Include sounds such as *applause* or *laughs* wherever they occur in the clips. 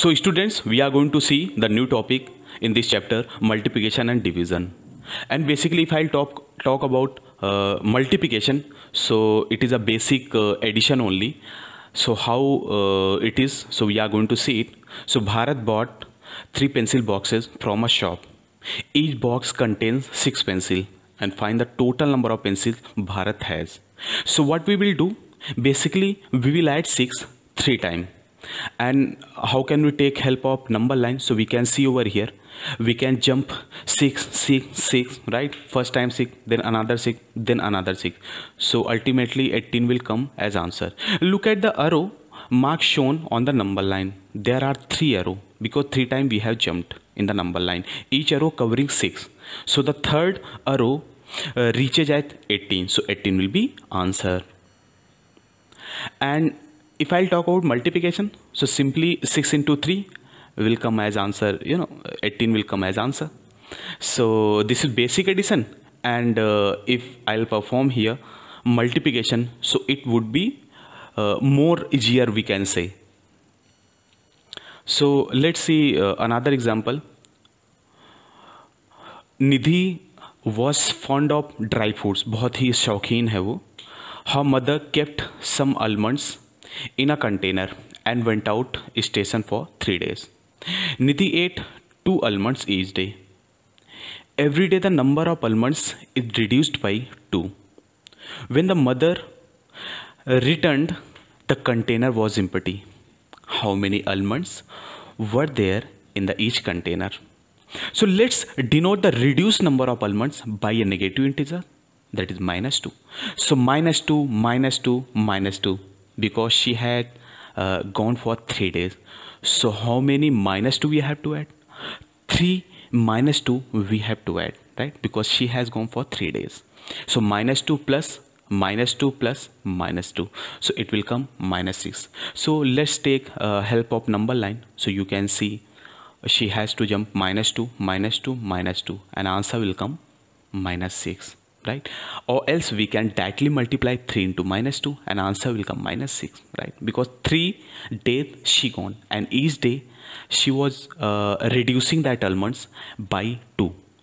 So students, we are going to see the new topic in this chapter, multiplication and division. And basically if I'll talk, talk about uh, multiplication, so it is a basic uh, addition only. So how uh, it is, so we are going to see it. So Bharat bought three pencil boxes from a shop. Each box contains six pencil and find the total number of pencils Bharat has. So what we will do, basically we will add six three times and how can we take help of number line so we can see over here we can jump 6 6 6 right first time 6 then another 6 then another 6 so ultimately 18 will come as answer look at the arrow mark shown on the number line there are three arrow because three time we have jumped in the number line each arrow covering 6 so the third arrow uh, reaches at 18 so 18 will be answer and if I'll talk about multiplication, so simply 6 into 3 will come as answer, you know, 18 will come as answer. So this is basic addition and uh, if I'll perform here multiplication, so it would be uh, more easier we can say. So let's see uh, another example. Nidhi was fond of dry fruits बहुत ही शौकीन है वो Her mother kept some almonds in a container and went out station for three days. Nidhi ate two almonds each day. Every day the number of almonds is reduced by two. When the mother returned, the container was empty. How many almonds were there in the each container? So let's denote the reduced number of almonds by a negative integer that is minus 2. So minus 2, minus 2, minus 2 because she had uh, gone for 3 days. So how many minus 2 we have to add? 3 minus 2 we have to add, right? Because she has gone for 3 days. So minus 2 plus minus 2 plus minus 2 so it will come minus 6 so let's take uh, help of number line so you can see she has to jump minus 2 minus 2 minus 2 and answer will come minus 6 right or else we can directly multiply 3 into minus 2 and answer will come minus 6 right because 3 days she gone and each day she was uh, reducing that almonds by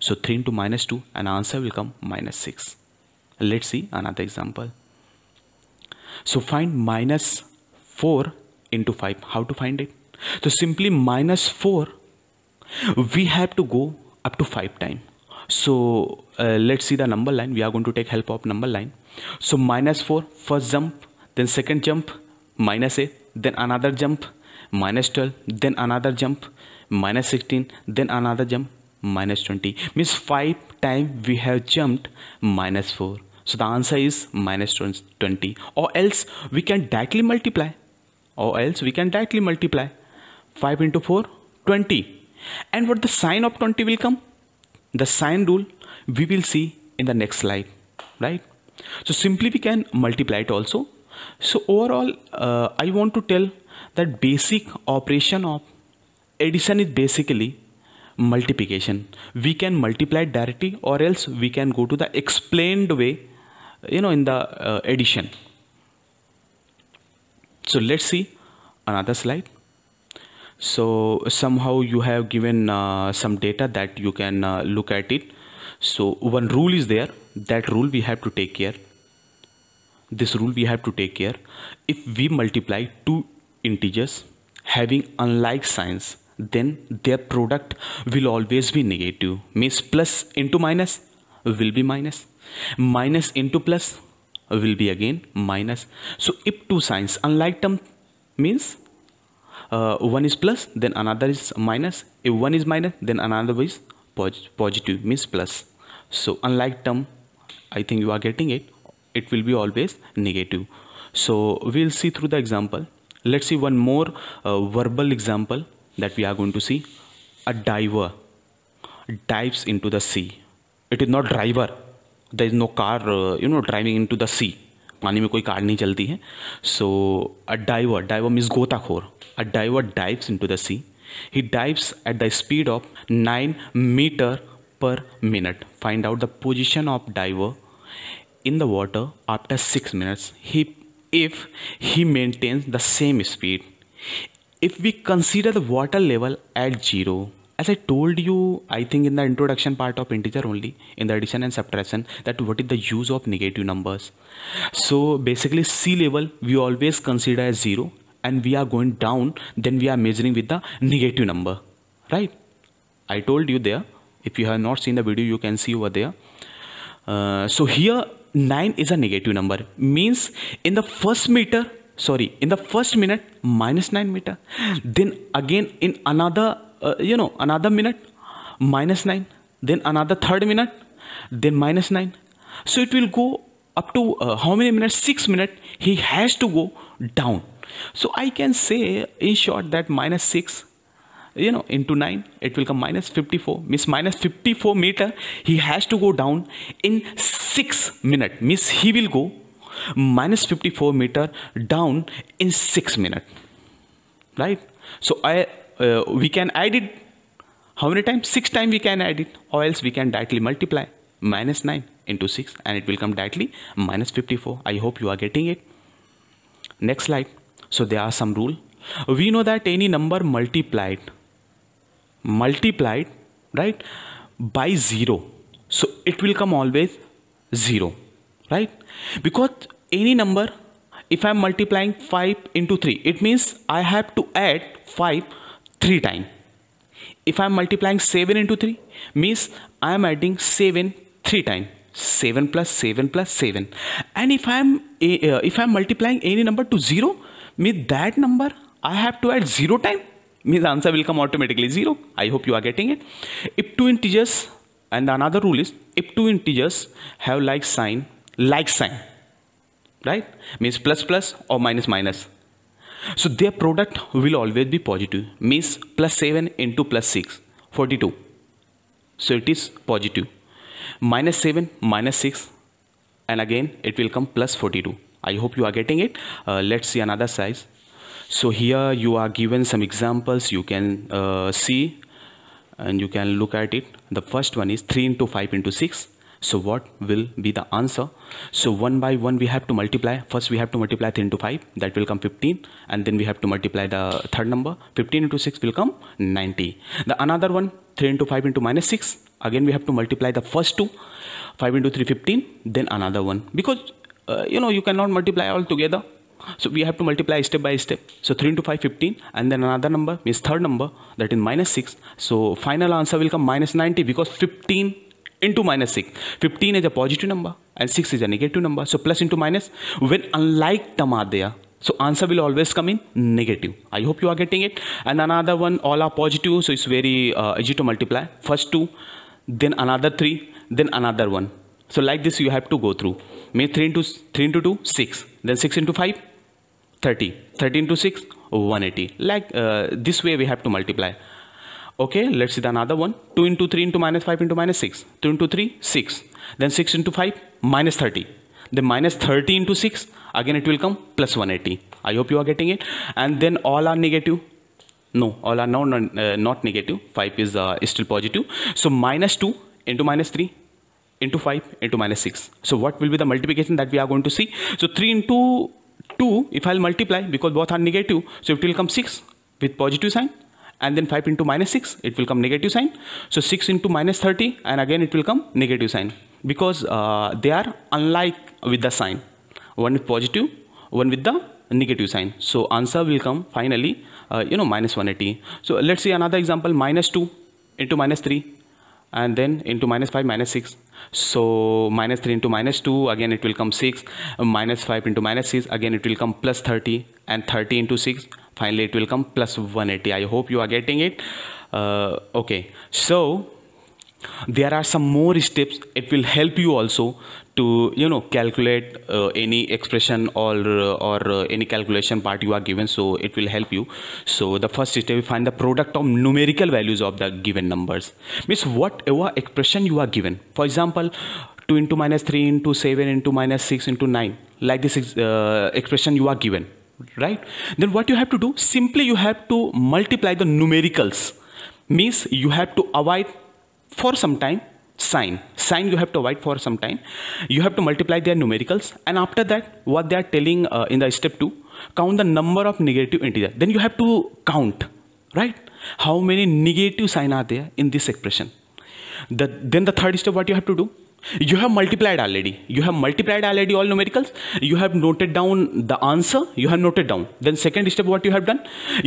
2 so 3 into minus 2 and answer will come minus 6 let's see another example so find minus 4 into 5 how to find it so simply minus 4 we have to go up to 5 times so uh, let's see the number line we are going to take help of number line so minus 4 first jump then second jump minus 8 then another jump minus 12 then another jump minus 16 then another jump minus 20 means 5 times we have jumped minus 4 so the answer is minus 20 or else we can directly multiply or else we can directly multiply 5 into 4 20 and what the sign of 20 will come the sign rule we will see in the next slide right so simply we can multiply it also so overall uh, i want to tell that basic operation of addition is basically multiplication we can multiply directly or else we can go to the explained way you know in the uh, addition so let's see another slide so somehow you have given uh, some data that you can uh, look at it so one rule is there that rule we have to take care this rule we have to take care if we multiply two integers having unlike signs then their product will always be negative means plus into minus will be minus minus into plus will be again minus so if two signs unlike term means uh, one is plus then another is minus if one is minus then another is positive means plus so unlike term i think you are getting it it will be always negative so we'll see through the example let's see one more uh, verbal example that we are going to see a diver dives into the sea it is not driver there is no car uh, you know driving into the sea पानी में कोई card नहीं चलती है so a diver diver means गोताखोर a diver dives into the sea he dives at the speed of nine metre per minute find out the position of diver in the water after six minutes he if he maintains the same speed if we consider the water level at zero as I told you, I think in the introduction part of integer only, in the addition and subtraction, that what is the use of negative numbers. So basically C level, we always consider as zero and we are going down, then we are measuring with the negative number, right? I told you there, if you have not seen the video, you can see over there. Uh, so here 9 is a negative number, means in the first meter, sorry, in the first minute, minus 9 meter, then again in another uh, you know, another minute, minus 9, then another third minute, then minus 9. So it will go up to uh, how many minutes? 6 minutes. He has to go down. So I can say in short that minus 6 you know into 9 it will come minus 54 means minus 54 meter he has to go down in 6 minute means he will go minus 54 meter down in 6 minute right so i uh, we can add it how many times? 6 times we can add it or else we can directly multiply minus 9 into 6 and it will come directly minus 54. I hope you are getting it. Next slide. So there are some rule. We know that any number multiplied, multiplied, right, by 0. So it will come always 0, right? Because any number, if I am multiplying 5 into 3, it means I have to add 5 3 times. If I am multiplying 7 into 3 means I am adding 7 3 times. 7 plus 7 plus 7 and if I am uh, if I am multiplying any number to 0 means that number I have to add 0 time means answer will come automatically 0 I hope you are getting it if two integers and another rule is if two integers have like sign like sign right means plus plus or minus minus so their product will always be positive means plus 7 into plus 6 42. So it is positive minus 7 minus 6 and again it will come plus 42. I hope you are getting it. Uh, let's see another size. So here you are given some examples you can uh, see and you can look at it. The first one is 3 into 5 into 6 so what will be the answer? So 1 by 1 we have to multiply. First we have to multiply 3 into 5. That will come 15. And then we have to multiply the third number. 15 into 6 will come 90. The another one 3 into 5 into minus 6. Again we have to multiply the first two. 5 into 3 15. Then another one. Because uh, you know you cannot multiply all together. So we have to multiply step by step. So 3 into 5, 15 and then another number means third number that is minus 6. So final answer will come minus 90 because 15 into minus six fifteen is a positive number and six is a negative number so plus into minus when unlike टमादया so answer will always come in negative I hope you are getting it and another one all are positive so it's very easy to multiply first two then another three then another one so like this you have to go through may three into three into two six then six into five thirty thirty into six one eighty like this way we have to multiply Okay, let's see the another one. 2 into 3 into minus 5 into minus 6. 2 into 3, 6. Then 6 into 5, minus 30. Then minus 30 into 6, again it will come plus 180. I hope you are getting it. And then all are negative. No, all are now not, uh, not negative. 5 is, uh, is still positive. So minus 2 into minus 3 into 5 into minus 6. So what will be the multiplication that we are going to see? So 3 into 2, if I'll multiply, because both are negative, so it will come 6 with positive sign and then 5 into minus 6 it will come negative sign so 6 into minus 30 and again it will come negative sign because uh, they are unlike with the sign one is positive one with the negative sign so answer will come finally uh, you know minus 180 so let's see another example minus 2 into minus 3 and then into minus 5 minus 6 so minus 3 into minus 2 again it will come 6 minus 5 into minus 6 again it will come plus 30 and 30 into 6 finally it will come plus 180 i hope you are getting it uh, okay so there are some more steps it will help you also to you know calculate uh, any expression or uh, or uh, any calculation part you are given so it will help you so the first step we find the product of numerical values of the given numbers means whatever expression you are given for example 2 into minus 3 into 7 into minus 6 into 9 like this uh, expression you are given right then what you have to do simply you have to multiply the numericals means you have to avoid for some time sign sign you have to avoid for some time you have to multiply their numericals and after that what they are telling uh, in the step 2 count the number of negative integer. then you have to count right how many negative sign are there in this expression the, then the third step what you have to do you have multiplied already you have multiplied already all numericals you have noted down the answer you have noted down then second step what you have done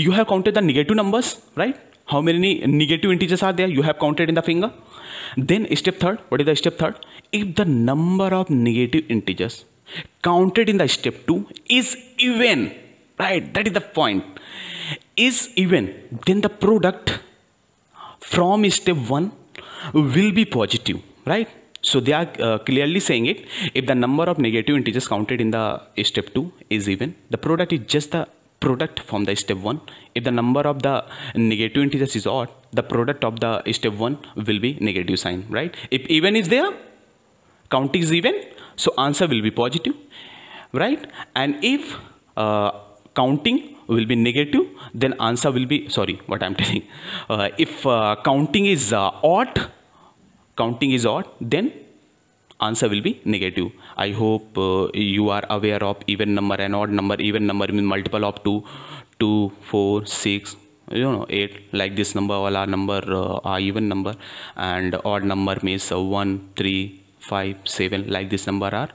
you have counted the negative numbers right how many negative integers are there you have counted in the finger then step third what is the step third if the number of negative integers counted in the step 2 is even right that is the point is even then the product from step 1 will be positive right so they are uh, clearly saying it. If the number of negative integers counted in the step 2 is even, the product is just the product from the step 1. If the number of the negative integers is odd, the product of the step 1 will be negative sign, right? If even is there, count is even, so answer will be positive, right? And if uh, counting will be negative then answer will be sorry what i'm *laughs* telling uh, if uh, counting is uh, odd counting is odd then answer will be negative. I hope uh, you are aware of even number and odd number. Even number means multiple of 2, 2, 4, 6, you know 8 like this number all are number uh, are even number and odd number means uh, 1, 3, 5, 7 like this number are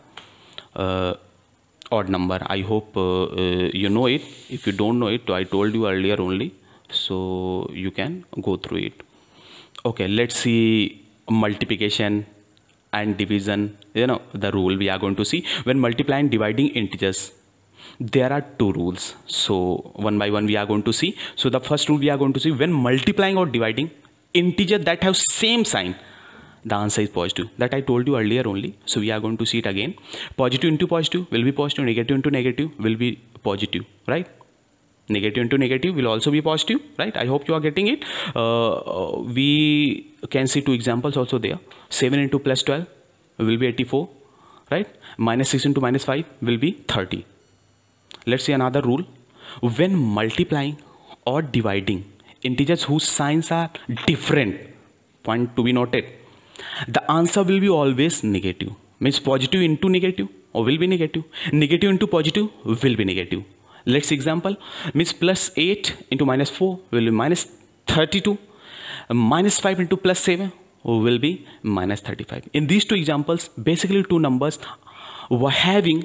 uh, odd number. I hope uh, uh, you know it. If you don't know it I told you earlier only so you can go through it. Okay let's see multiplication and division you know the rule we are going to see when multiplying dividing integers there are two rules so one by one we are going to see so the first rule we are going to see when multiplying or dividing integer that have same sign the answer is positive that i told you earlier only so we are going to see it again positive into positive will be positive negative into negative will be positive right negative into negative will also be positive right i hope you are getting it uh, uh, we can see two examples also there 7 into plus 12 will be 84 right minus 6 into minus 5 will be 30 let's see another rule when multiplying or dividing integers whose signs are different point to be noted the answer will be always negative means positive into negative or will be negative negative into positive will be negative Let's example means plus 8 into minus 4 will be minus 32. Minus 5 into plus 7 will be minus 35. In these two examples, basically two numbers were having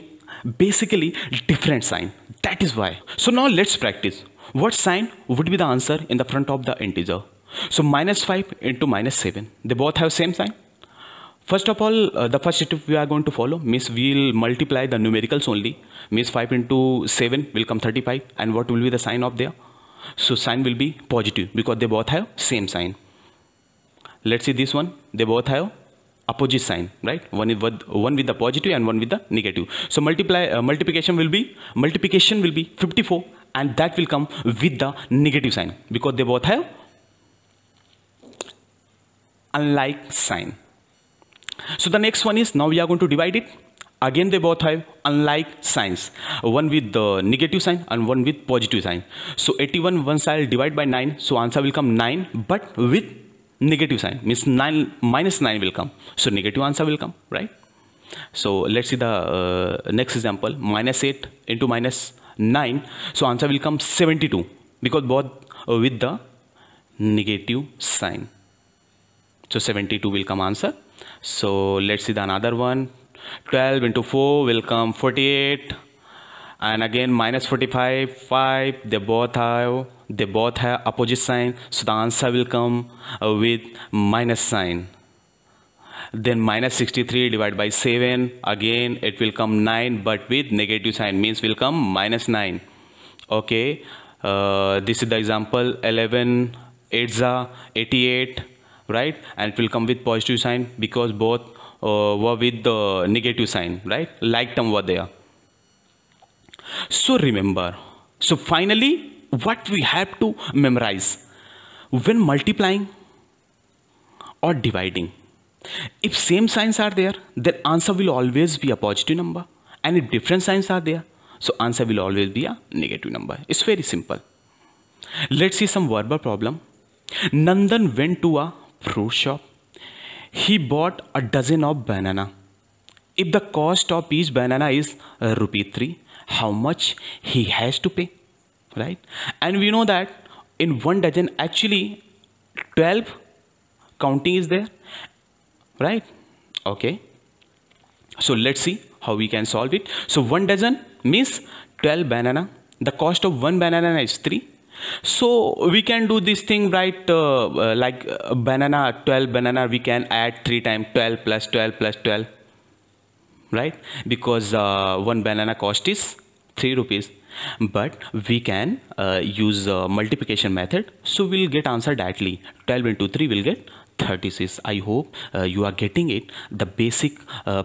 basically different sign. That is why. So now let's practice. What sign would be the answer in the front of the integer? So minus 5 into minus 7. They both have same sign. First of all, uh, the first step we are going to follow means we'll multiply the numericals only. Means 5 into 7 will come 35 and what will be the sign of there? So sign will be positive because they both have same sign. Let's see this one. They both have opposite sign, right? One, is, one with the positive and one with the negative. So multiply, uh, multiplication will be, multiplication will be 54 and that will come with the negative sign because they both have unlike sign. So the next one is now we are going to divide it. Again, they both have unlike signs, one with the negative sign and one with positive sign. So 81 once I'll divide by 9, so answer will come 9, but with negative sign means 9 minus 9 will come. So negative answer will come, right? So let's see the uh, next example, minus 8 into minus 9. So answer will come 72 because both uh, with the negative sign. So 72 will come answer so let's see the another one 12 into 4 will come 48 and again minus 45 5 they both have they both have opposite sign so the answer will come uh, with minus sign then minus 63 divided by 7 again it will come 9 but with negative sign means will come minus 9 okay uh, this is the example 11 8 88 right and it will come with positive sign because both uh, were with the negative sign right like term were there so remember so finally what we have to memorize when multiplying or dividing if same signs are there then answer will always be a positive number and if different signs are there so answer will always be a negative number it's very simple let's see some verbal problem nandan went to a fruit shop. He bought a dozen of banana. If the cost of each banana is rupee 3, how much he has to pay, right? And we know that in one dozen, actually 12 counting is there, right? Okay. So let's see how we can solve it. So one dozen means 12 banana. The cost of one banana is 3 so we can do this thing right uh, uh like uh, banana 12 banana we can add 3 times 12 plus 12 plus 12 right because uh, one banana cost is 3 rupees but we can use multiplication method so we'll get answer directly 12 into 3 will get 36 i hope you are getting it the basic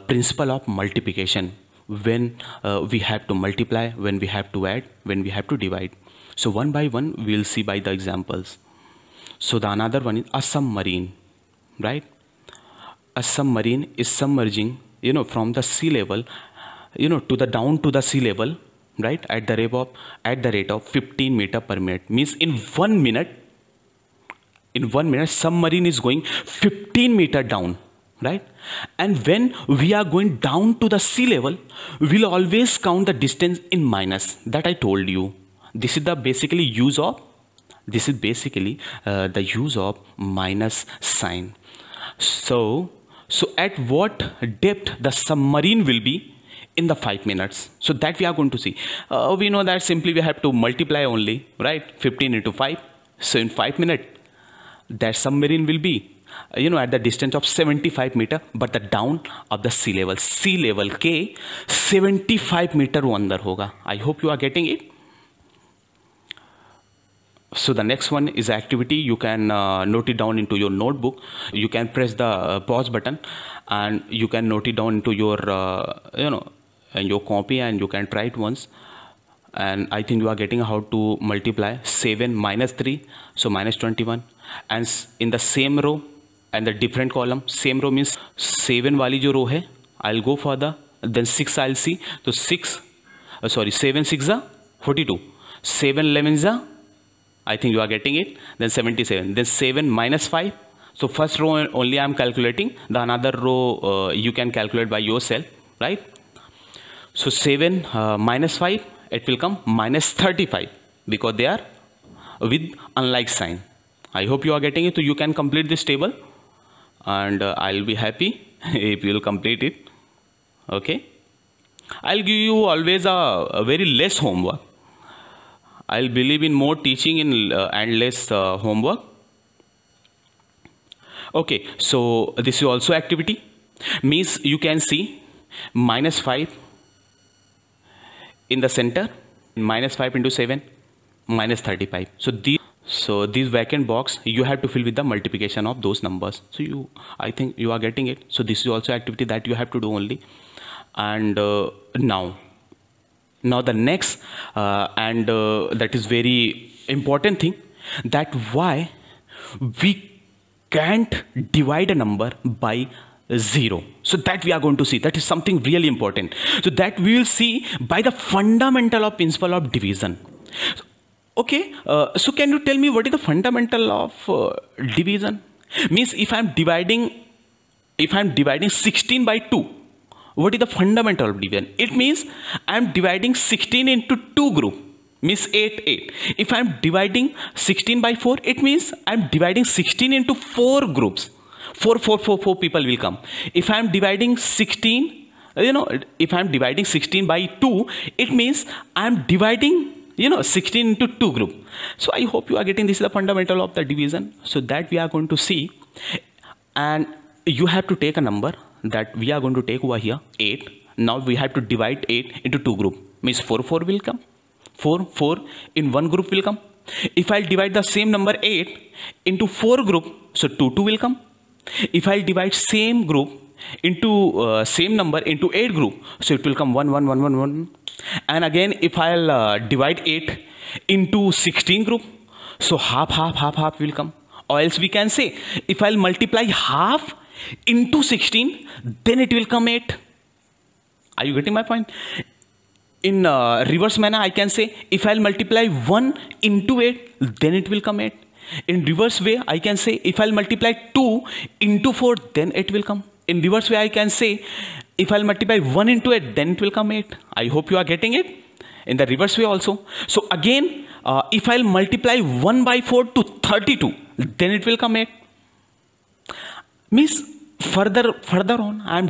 principle of multiplication when we have to multiply when we have to add when we have to divide so one by one, we'll see by the examples. So the another one is a submarine, right? A submarine is submerging, you know, from the sea level, you know, to the down to the sea level, right? At the rate of at the rate of 15 meter per minute means in one minute, in one minute, submarine is going 15 meter down, right? And when we are going down to the sea level, we'll always count the distance in minus that I told you this is the basically use of this is basically uh, the use of minus sign so so at what depth the submarine will be in the five minutes so that we are going to see uh, we know that simply we have to multiply only right 15 into 5 so in five minutes that submarine will be you know at the distance of 75 meter but the down of the sea level sea level k 75 meter under hoga i hope you are getting it so the next one is activity you can uh, note it down into your notebook you can press the uh, pause button and you can note it down into your uh, you know and your copy and you can try it once and i think you are getting how to multiply 7 minus 3 so minus 21 and in the same row and the different column same row means 7 wali jo row hai i'll go for the then 6 i'll see so 6 uh, sorry 7 6 is 42 7 11 I think you are getting it. Then 77. Then 7 minus 5. So first row only I am calculating. The another row uh, you can calculate by yourself, right? So 7 uh, minus 5, it will come minus 35 because they are with unlike sign. I hope you are getting it. So you can complete this table and uh, I'll be happy *laughs* if you'll complete it. Okay. I'll give you always a, a very less homework I'll believe in more teaching in, uh, and less uh, homework. Okay, so this is also activity. Means you can see minus 5 in the center, minus 5 into 7, minus 35. So these so this vacant box you have to fill with the multiplication of those numbers so you i think you are getting it so this is also activity that you have to do only and uh, now now the next uh, and uh, that is very important thing that why we can't divide a number by 0 so that we are going to see that is something really important so that we will see by the fundamental of principle of division okay uh, so can you tell me what is the fundamental of uh, division means if i am dividing if i am dividing 16 by 2 what is the fundamental division it means i am dividing 16 into two group means 8 8 if i am dividing 16 by 4 it means i am dividing 16 into four groups 4 4 4 4 people will come if i am dividing 16 you know if i am dividing 16 by 2 it means i am dividing you know 16 into two group so i hope you are getting this is the fundamental of the division so that we are going to see and you have to take a number that we are going to take over here 8 now we have to divide 8 into two group means 4 4 will come 4 4 in one group will come if I'll divide the same number 8 into 4 group so 2 2 will come if I'll divide same group into uh, same number into 8 group so it will come 1 1 1 1 1 and again if I'll uh, divide 8 into 16 group so half half half half will come or else we can say if I'll multiply half into 16 then it will come 8 are you getting my point in uh, reverse manner i can say if i'll multiply 1 into 8 then it will come 8 in reverse way i can say if i'll multiply 2 into 4 then it will come in reverse way i can say if i'll multiply 1 into 8 then it will come 8 i hope you are getting it in the reverse way also so again uh, if i'll multiply 1 by 4 to 32 then it will come 8 means further further on i am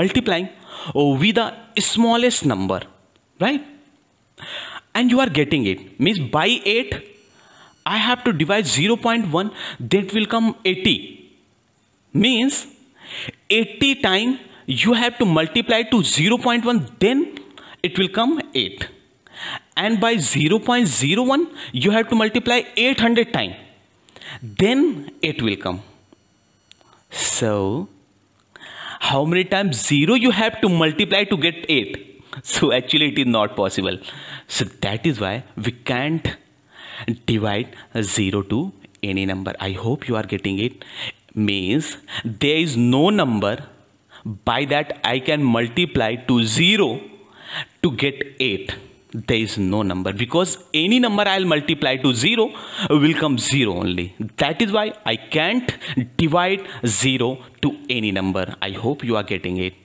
multiplying oh, with the smallest number right and you are getting it means by 8 i have to divide 0.1 that will come 80 means 80 time you have to multiply to 0.1 then it will come 8 and by 0.01 you have to multiply 800 time then it will come so, how many times 0 you have to multiply to get 8? So, actually it is not possible. So, that is why we can't divide 0 to any number. I hope you are getting it. Means there is no number by that I can multiply to 0 to get 8 there is no number because any number I'll multiply to 0 will come 0 only. That is why I can't divide 0 to any number. I hope you are getting it.